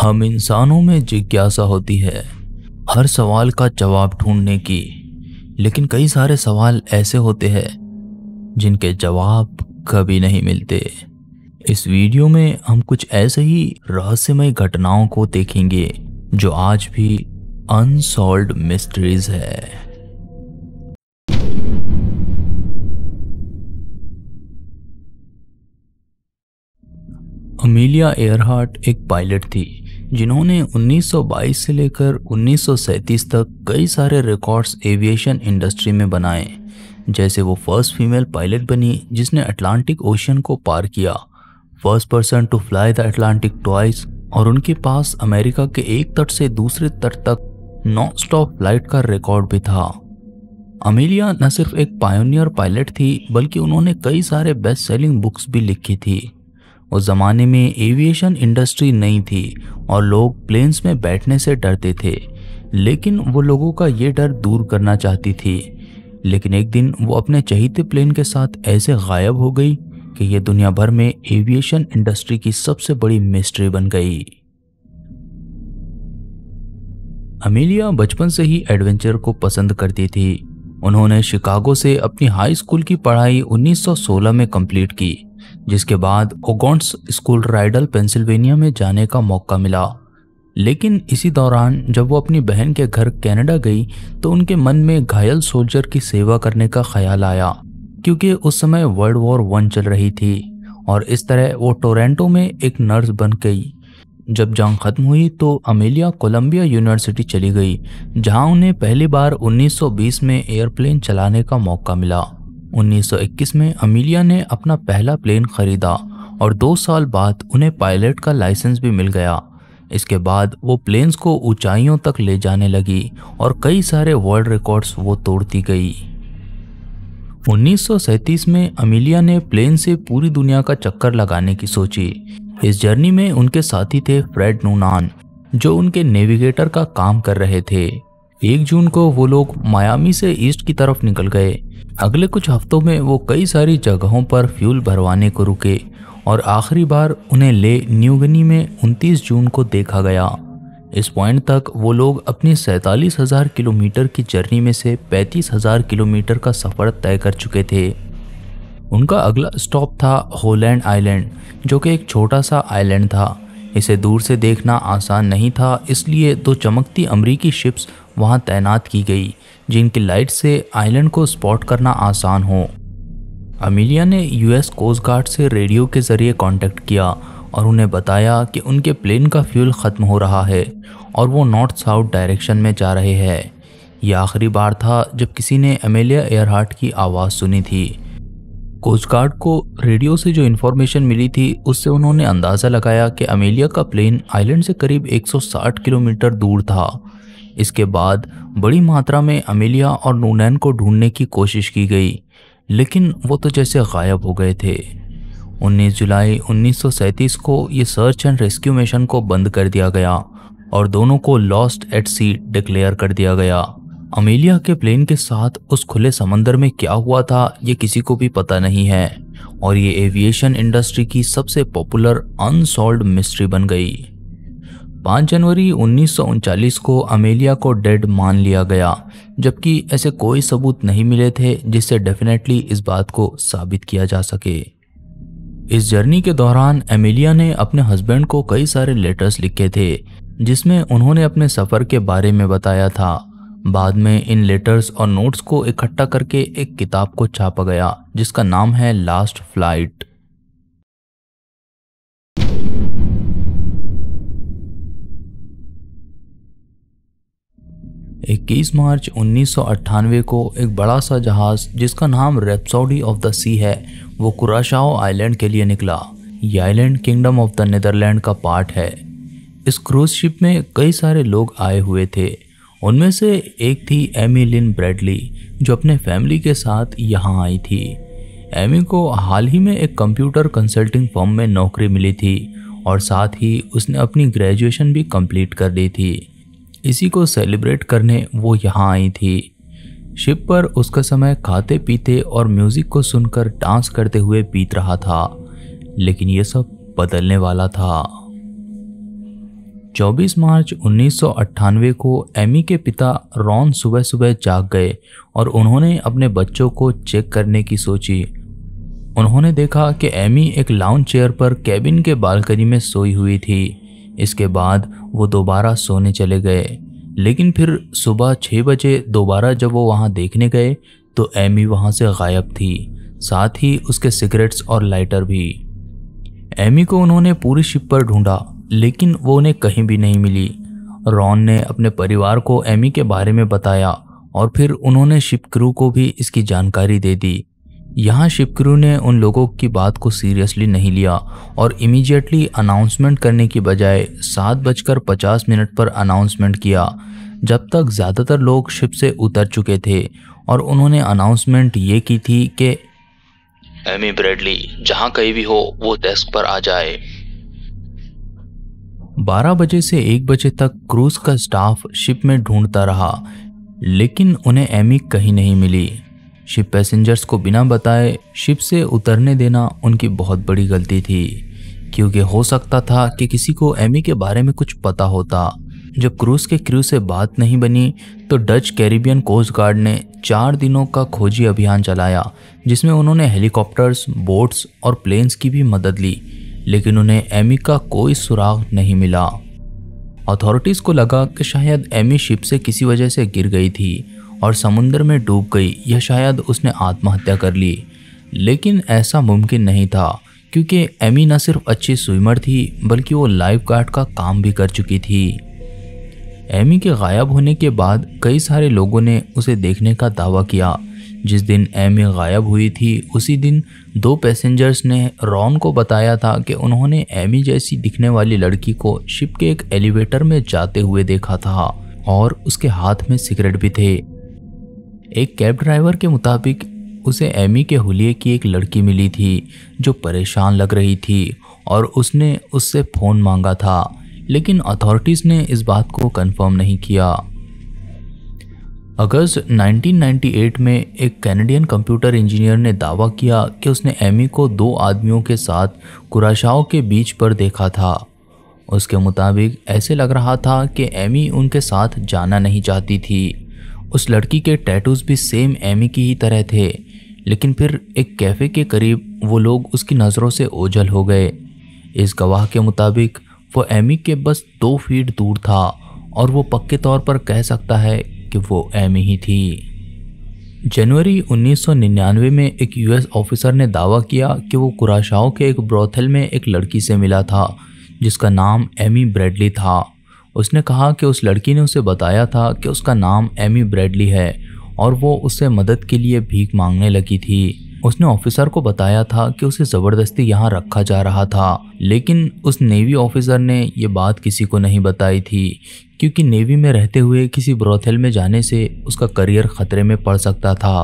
हम इंसानों में जिज्ञासा होती है हर सवाल का जवाब ढूंढने की लेकिन कई सारे सवाल ऐसे होते हैं जिनके जवाब कभी नहीं मिलते इस वीडियो में हम कुछ ऐसे ही रहस्यमय घटनाओं को देखेंगे जो आज भी अनसॉल्व मिस्ट्रीज है अमीलिया एयरहार्ट एक पायलट थी जिन्होंने 1922 से लेकर उन्नीस तक कई सारे रिकॉर्ड्स एविएशन इंडस्ट्री में बनाए जैसे वो फर्स्ट फीमेल पायलट बनी जिसने अटलांटिक ओशन को पार किया first person to fly the Atlantic twice और उनके पास अमेरिका के एक तट से दूसरे तट तक नॉन स्टॉप फ्लाइट का रिकॉर्ड भी था अमेलिया न सिर्फ एक पायोनियर पायलट थी बल्कि उन्होंने कई सारे बेस्ट सेलिंग बुक्स भी लिखी थी उस ज़माने में एविएशन इंडस्ट्री नहीं थी और लोग प्लेन्स में बैठने से डरते थे लेकिन वो लोगों का ये डर दूर करना चाहती थी लेकिन एक दिन वो अपने चहीते प्लेन के साथ ऐसे गायब हो गई कि ये दुनिया भर में एविएशन इंडस्ट्री की सबसे बड़ी मिस्ट्री बन गई अमेलिया बचपन से ही एडवेंचर को पसंद करती थी उन्होंने शिकागो से अपनी हाई स्कूल की पढ़ाई 1916 में कंप्लीट की जिसके बाद ओगोंट्स स्कूल राइडल पेंसिल्वेनिया में जाने का मौका मिला लेकिन इसी दौरान जब वो अपनी बहन के घर कनाडा गई तो उनके मन में घायल सोल्जर की सेवा करने का ख्याल आया क्योंकि उस समय वर्ल्ड वॉर वन चल रही थी और इस तरह वो टोरेंटो में एक नर्स बन गई जब जंग खत्म हुई तो अमेलिया कोलंबिया यूनिवर्सिटी चली गई जहां उन्हें पहली बार 1920 में एयरप्लेन चलाने का मौका मिला 1921 में अमीलिया ने अपना पहला प्लेन खरीदा और दो साल बाद उन्हें पायलट का लाइसेंस भी मिल गया इसके बाद वो प्लेन्स को ऊंचाइयों तक ले जाने लगी और कई सारे वर्ल्ड रिकॉर्ड्स वो तोड़ती गई 1937 में अमीलिया ने प्लेन से पूरी दुनिया का चक्कर लगाने की सोची इस जर्नी में उनके साथी थे फ्रेड नूनान जो उनके नेविगेटर का काम कर रहे थे एक जून को वो लोग मायामी से ईस्ट की तरफ निकल गए अगले कुछ हफ्तों में वो कई सारी जगहों पर फ्यूल भरवाने को रुके और आखिरी बार उन्हें ले न्यूगनी में 29 जून को देखा गया इस पॉइंट तक वो लोग अपनी सैंतालीस हज़ार किलोमीटर की जर्नी में से पैंतीस हज़ार किलोमीटर का सफ़र तय कर चुके थे उनका अगला स्टॉप था होलैंड आइलैंड जो कि एक छोटा सा आइलैंड था इसे दूर से देखना आसान नहीं था इसलिए दो चमकती अमरीकी शिप्स वहां तैनात की गई जिनकी लाइट से आइलैंड को स्पॉट करना आसान हो अमीलिया ने यूएस कोस्ट गार्ड से रेडियो के ज़रिए कांटेक्ट किया और उन्हें बताया कि उनके प्लेन का फ्यूल ख़त्म हो रहा है और वो नॉर्थ साउथ डायरेक्शन में जा रहे हैं यह आखिरी बार था जब किसी ने अमेलिया एयरहार्ट की आवाज़ सुनी थी कोस्ट गार्ड को रेडियो से जो इन्फॉर्मेशन मिली थी उससे उन्होंने अंदाज़ा लगाया कि अमेलिया का प्लेन आइलैंड से करीब 160 किलोमीटर दूर था इसके बाद बड़ी मात्रा में अमेलिया और नूनैन को ढूंढने की कोशिश की गई लेकिन वो तो जैसे गायब हो गए थे 19 जुलाई 1937 को ये सर्च एंड रेस्क्यू मिशन को बंद कर दिया गया और दोनों को लॉस्ट एट सी डिक्लेयर कर दिया गया अमेलिया के प्लेन के साथ उस खुले समंदर में क्या हुआ था ये किसी को भी पता नहीं है और ये एविएशन इंडस्ट्री की सबसे पॉपुलर अनसॉल्व मिस्ट्री बन गई पाँच जनवरी उन्नीस को अमेलिया को डेड मान लिया गया जबकि ऐसे कोई सबूत नहीं मिले थे जिससे डेफिनेटली इस बात को साबित किया जा सके इस जर्नी के दौरान एमिलिया ने अपने हस्बैंड को कई सारे लेटर्स लिखे थे जिसमें उन्होंने अपने सफ़र के बारे में बताया था बाद में इन लेटर्स और नोट्स को इकट्ठा करके एक किताब को छापा गया जिसका नाम है लास्ट फ्लाइट 21 मार्च उन्नीस को एक बड़ा सा जहाज़ जिसका नाम रेप्सोडी ऑफ द सी है वो कुराशाओ आइलैंड के लिए निकला ये island kingdom of the Netherlands का पार्ट है इस क्रूज शिप में कई सारे लोग आए हुए थे उनमें से एक थी एमी लिन ब्रेडली जो अपने फैमिली के साथ यहाँ आई थी एमी को हाल ही में एक कंप्यूटर कंसल्टिंग फर्म में नौकरी मिली थी और साथ ही उसने अपनी ग्रेजुएशन भी कंप्लीट कर ली थी इसी को सेलिब्रेट करने वो यहाँ आई थी शिप पर उसका समय खाते पीते और म्यूजिक को सुनकर डांस करते हुए बीत रहा था लेकिन ये सब बदलने वाला था 24 मार्च उन्नीस को एमी के पिता रॉन सुबह सुबह जाग गए और उन्होंने अपने बच्चों को चेक करने की सोची उन्होंने देखा कि एमी एक लाउंज चेयर पर कैबिन के बालकनी में सोई हुई थी इसके बाद वो दोबारा सोने चले गए लेकिन फिर सुबह छः बजे दोबारा जब वो वहाँ देखने गए तो एमी वहाँ से गायब थी साथ ही उसके सिगरेट्स और लाइटर भी एमी को उन्होंने पूरी शिप पर ढूंढा लेकिन वो उन्हें कहीं भी नहीं मिली रॉन ने अपने परिवार को एमी के बारे में बताया और फिर उन्होंने शिप क्रू को भी इसकी जानकारी दे दी यहाँ शिवकुरु ने उन लोगों की बात को सीरियसली नहीं लिया और इमीजिएटली अनाउंसमेंट करने की बजाय सात बजकर पचास मिनट पर अनाउंसमेंट किया जब तक ज़्यादातर लोग शिप से उतर चुके थे और उन्होंने अनाउंसमेंट ये की थी कि एमी ब्रेडली जहाँ कहीं भी हो वो डेस्क पर आ जाए 12 बजे से 1 बजे तक क्रूज का स्टाफ शिप में ढूंढता रहा लेकिन उन्हें एमी कहीं नहीं मिली शिप पैसेंजर्स को बिना बताए शिप से उतरने देना उनकी बहुत बड़ी गलती थी क्योंकि हो सकता था कि किसी को एमी के बारे में कुछ पता होता जब क्रूज के क्रू से बात नहीं बनी तो डच कैरिबियन कोस्ट गार्ड ने चार दिनों का खोजी अभियान चलाया जिसमें उन्होंने हेलीकॉप्टर्स बोट्स और प्लेन्स की भी मदद ली लेकिन उन्हें एमी का कोई सुराग नहीं मिला अथॉरिटीज़ को लगा कि शायद एमी शिप से किसी वजह से गिर गई थी और समुंदर में डूब गई या शायद उसने आत्महत्या कर ली लेकिन ऐसा मुमकिन नहीं था क्योंकि एमी न सिर्फ अच्छी स्विमर थी बल्कि वो लाइफ गार्ड का काम भी कर चुकी थी एमी के गायब होने के बाद कई सारे लोगों ने उसे देखने का दावा किया जिस दिन एमी गायब हुई थी उसी दिन दो पैसेंजर्स ने रॉन को बताया था कि उन्होंने एमी जैसी दिखने वाली लड़की को शिप के एक एलिवेटर में जाते हुए देखा था और उसके हाथ में सिगरेट भी थे एक कैब ड्राइवर के मुताबिक उसे एमी के हुलिये की एक लड़की मिली थी जो परेशान लग रही थी और उसने उससे फ़ोन मांगा था लेकिन अथॉरिटीज़ ने इस बात को कंफर्म नहीं किया अगस्त 1998 में एक कैनेडियन कंप्यूटर इंजीनियर ने दावा किया कि उसने एमी को दो आदमियों के साथ कुराशाओं के बीच पर देखा था उसके मुताबिक ऐसे लग रहा था कि एमी उनके साथ जाना नहीं चाहती थी उस लड़की के टैटूज़ भी सेम एमी की ही तरह थे लेकिन फिर एक कैफ़े के करीब वो लोग उसकी नज़रों से ओझल हो गए इस गवाह के मुताबिक वो एमी के बस दो फीट दूर था और वो पक्के तौर पर कह सकता है कि वो एमी ही थी जनवरी 1999 में एक यूएस ऑफिसर ने दावा किया कि वो कुराशाओं के एक ब्रोथल में एक लड़की से मिला था जिसका नाम एमी ब्रेडली था उसने कहा कि उस लड़की ने उसे बताया था कि उसका नाम एमी ब्रेडली है और वो उससे मदद के लिए भीख मांगने लगी थी उसने ऑफिसर को बताया था कि उसे ज़बरदस्ती यहाँ रखा जा रहा था लेकिन उस नेवी ऑफिसर ने ये बात किसी को नहीं बताई थी क्योंकि नेवी में रहते हुए किसी ब्रोथेल में जाने से उसका करियर खतरे में पड़ सकता था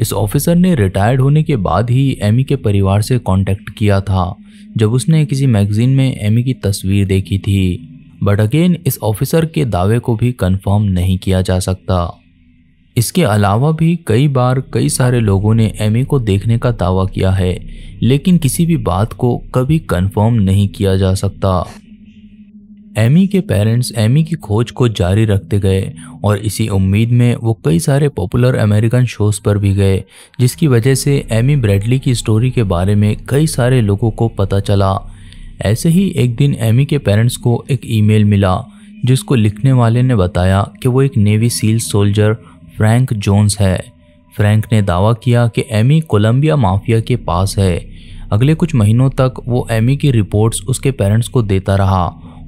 इस ऑफिसर ने रिटायर्ड होने के बाद ही एमी के परिवार से कांटेक्ट किया था जब उसने किसी मैगज़ीन में एमी की तस्वीर देखी थी बट अगेन इस ऑफिसर के दावे को भी कंफर्म नहीं किया जा सकता इसके अलावा भी कई बार कई सारे लोगों ने एमी को देखने का दावा किया है लेकिन किसी भी बात को कभी कंफर्म नहीं किया जा सकता एमी के पेरेंट्स एमी की खोज को जारी रखते गए और इसी उम्मीद में वो कई सारे पॉपुलर अमेरिकन शोज़ पर भी गए जिसकी वजह से एमी ब्रैडली की स्टोरी के बारे में कई सारे लोगों को पता चला ऐसे ही एक दिन एमी के पेरेंट्स को एक ईमेल मिला जिसको लिखने वाले ने बताया कि वो एक navy SEAL soldier Frank Jones है फ्रैंक ने दावा किया कि एमी कोलंबिया माफिया के पास है अगले कुछ महीनों तक वो एमी की रिपोर्ट्स उसके पेरेंट्स को देता रहा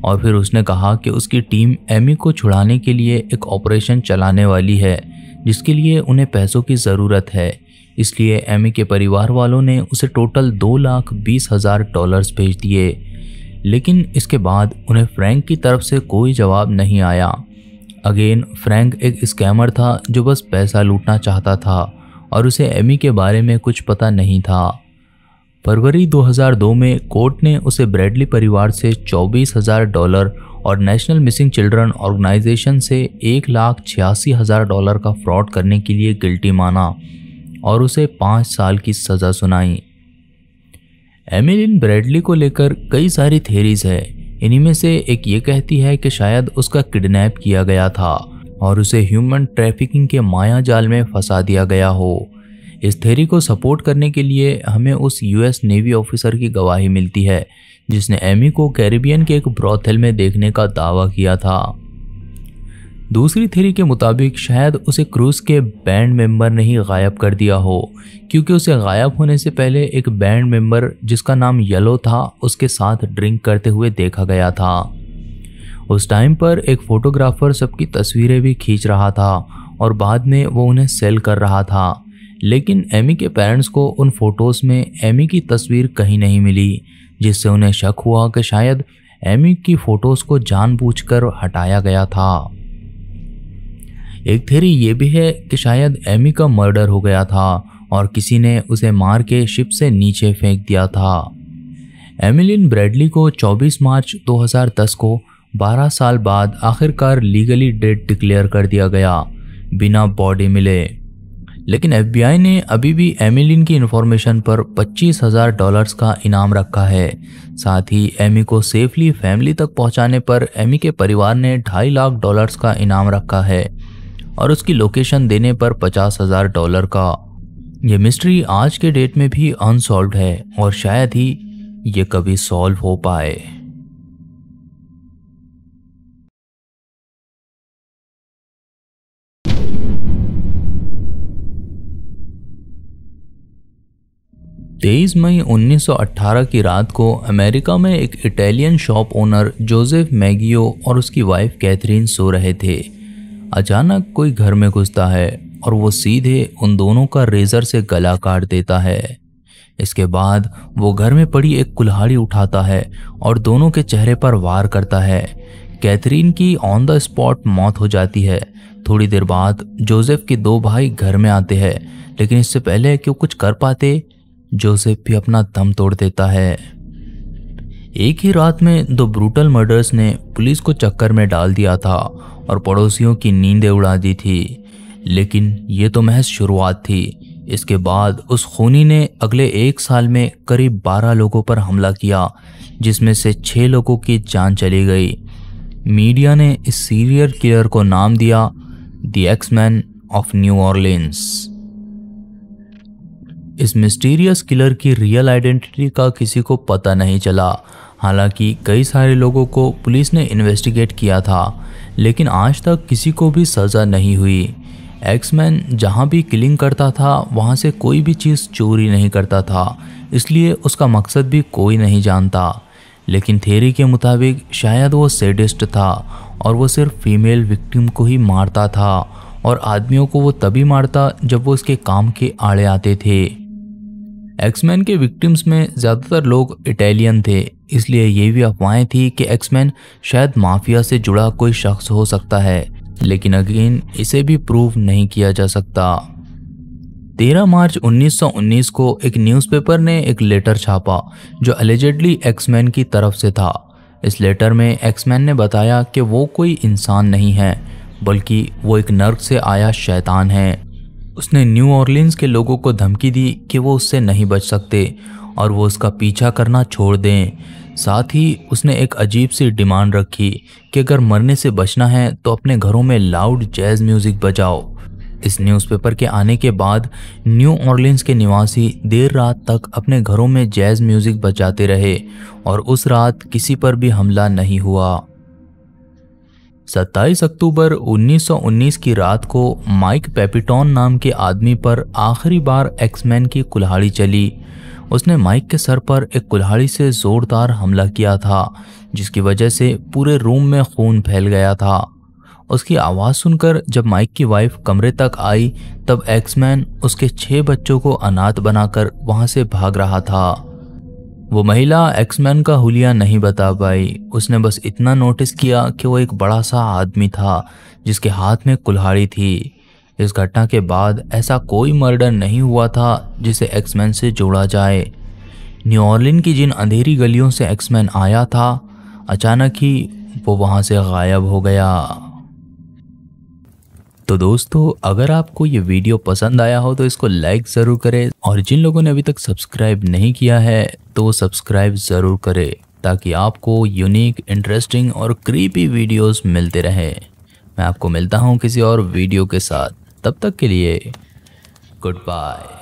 और फिर उसने कहा कि उसकी टीम एमी को छुड़ाने के लिए एक ऑपरेशन चलाने वाली है जिसके लिए उन्हें पैसों की ज़रूरत है इसलिए एमी के परिवार वालों ने उसे टोटल दो लाख बीस हज़ार डॉलर्स भेज दिए लेकिन इसके बाद उन्हें फ्रैंक की तरफ से कोई जवाब नहीं आया अगेन फ्रैंक एक स्कैमर था जो बस पैसा लूटना चाहता था और उसे एमी के बारे में कुछ पता नहीं था फरवरी 2002 में कोर्ट ने उसे ब्रैडली परिवार से चौबीस हज़ार डॉलर और नेशनल मिसिंग चिल्ड्रन ऑर्गेनाइजेशन से एक लाख छियासी हज़ार डॉलर का फ्रॉड करने के लिए गिल्टी माना और उसे पाँच साल की सज़ा सुनाई एमिलिन ब्रैडली को लेकर कई सारी थेरीज है इन्हीं में से एक ये कहती है कि शायद उसका किडनैप किया गया था और उसे ह्यूमन ट्रैफिकिंग के माया जाल में फंसा दिया गया हो इस थेरी को सपोर्ट करने के लिए हमें उस यूएस नेवी ऑफिसर की गवाही मिलती है जिसने एमी को कैरिबियन के एक ब्रॉथल में देखने का दावा किया था दूसरी थ्योरी के मुताबिक शायद उसे क्रूज के बैंड मेंबर ने ही गायब कर दिया हो क्योंकि उसे गायब होने से पहले एक बैंड मेंबर जिसका नाम येलो था उसके साथ ड्रिंक करते हुए देखा गया था उस टाइम पर एक फोटोग्राफर सबकी तस्वीरें भी खींच रहा था और बाद में वो उन्हें सेल कर रहा था लेकिन एमी के पेरेंट्स को उन फोटोज़ में एमी की तस्वीर कहीं नहीं मिली जिससे उन्हें शक हुआ कि शायद एमी की फ़ोटोज़ को जानबूझकर हटाया गया था एक थेरी ये भी है कि शायद एमी का मर्डर हो गया था और किसी ने उसे मार के शिप से नीचे फेंक दिया था एमिलिन ब्रेडली को 24 मार्च 2010 को 12 साल बाद आखिरकार लीगली डेड डिक्लेयर कर दिया गया बिना बॉडी मिले लेकिन एफबीआई ने अभी भी एमिलिन की इन्फॉर्मेशन पर पच्चीस हज़ार डॉलर्स का इनाम रखा है साथ ही एमी को सेफली फैमिली तक पहुंचाने पर एमी के परिवार ने ढाई लाख डॉलर्स का इनाम रखा है और उसकी लोकेशन देने पर पचास हजार डॉलर का ये मिस्ट्री आज के डेट में भी अनसॉल्व है और शायद ही ये कभी सॉल्व हो पाए तेईस मई 1918 की रात को अमेरिका में एक Italian shop owner Joseph Maggio और उसकी वाइफ कैथरीन सो रहे थे अचानक कोई घर में घुसता है और वो सीधे उन दोनों का रेजर से गला काट देता है इसके बाद वो घर में पड़ी एक कुल्हाड़ी उठाता है और दोनों के चेहरे पर वार करता है कैथरीन की ऑन द स्पॉट मौत हो जाती है थोड़ी देर बाद जोसेफ के दो भाई घर में आते हैं लेकिन इससे पहले कि वो कुछ कर पाते जोसेफ भी अपना दम तोड़ देता है एक ही रात में दो ब्रूटल मर्डर्स ने पुलिस को चक्कर में डाल दिया था और पड़ोसियों की नींदें उड़ा दी थी लेकिन ये तो महज शुरुआत थी इसके बाद उस खूनी ने अगले एक साल में करीब 12 लोगों पर हमला किया जिसमें से छः लोगों की जान चली गई मीडिया ने इस सीरियल किलर को नाम दिया the Axeman of New Orleans इस मिस्टीरियस किलर की रियल आइडेंटिटी का किसी को पता नहीं चला हालांकि कई सारे लोगों को पुलिस ने इन्वेस्टिगेट किया था लेकिन आज तक किसी को भी सज़ा नहीं हुई एक्समैन जहाँ भी किलिंग करता था वहाँ से कोई भी चीज़ चोरी नहीं करता था इसलिए उसका मकसद भी कोई नहीं जानता लेकिन थेरी के मुताबिक शायद वो सेडिस्ट था और वो सिर्फ फीमेल विक्टिम को ही मारता था और आदमियों को वो तभी मारता जब वो उसके काम के आड़े आते थे एक्समैन के विक्टिम्स में ज़्यादातर लोग इटालियन थे इसलिए ये भी अफवाहें थी कि एक्समैन शायद माफिया से जुड़ा कोई शख्स हो सकता है लेकिन अगेन इसे भी प्रूव नहीं किया जा सकता 13 मार्च 1919 को एक न्यूज़पेपर ने एक लेटर छापा जो एलिजेडली एक्समैन की तरफ से था इस लेटर में एक्समैन ने बताया कि वो कोई इंसान नहीं है बल्कि वो एक नर्क से आया शैतान है उसने न्यू ऑर्लिन्स के लोगों को धमकी दी कि वो उससे नहीं बच सकते और वो उसका पीछा करना छोड़ दें साथ ही उसने एक अजीब सी डिमांड रखी कि अगर मरने से बचना है तो अपने घरों में लाउड जैज़ म्यूज़िक बजाओ इस न्यूज़पेपर के आने के बाद न्यू ऑर्लिन्स के निवासी देर रात तक अपने घरों में जैज़ म्यूज़िक बजाते रहे और उस रात किसी पर भी हमला नहीं हुआ 27 अक्टूबर 1919 की रात को माइक पेपिटॉन नाम के आदमी पर आखिरी बार एक्समैन की कुल्हाड़ी चली उसने माइक के सर पर एक कुल्हाड़ी से ज़ोरदार हमला किया था जिसकी वजह से पूरे रूम में खून फैल गया था उसकी आवाज़ सुनकर जब माइक की वाइफ कमरे तक आई तब एक्समैन उसके छः बच्चों को अनाथ बनाकर वहाँ से भाग रहा था वो महिला एक्समैन का हुलिया नहीं बता पाई उसने बस इतना नोटिस किया कि वो एक बड़ा सा आदमी था जिसके हाथ में कुल्हाड़ी थी इस घटना के बाद ऐसा कोई मर्डर नहीं हुआ था जिसे एक्समैन से जोड़ा जाए न्यू ऑर्लिन की जिन अंधेरी गलियों से एक्समैन आया था अचानक ही वो वहाँ से गायब हो गया तो दोस्तों अगर आपको ये वीडियो पसंद आया हो तो इसको लाइक ज़रूर करें और जिन लोगों ने अभी तक सब्सक्राइब नहीं किया है तो सब्सक्राइब ज़रूर करें ताकि आपको यूनिक इंटरेस्टिंग और क्रीपी वीडियोस मिलते रहे मैं आपको मिलता हूँ किसी और वीडियो के साथ तब तक के लिए गुड बाय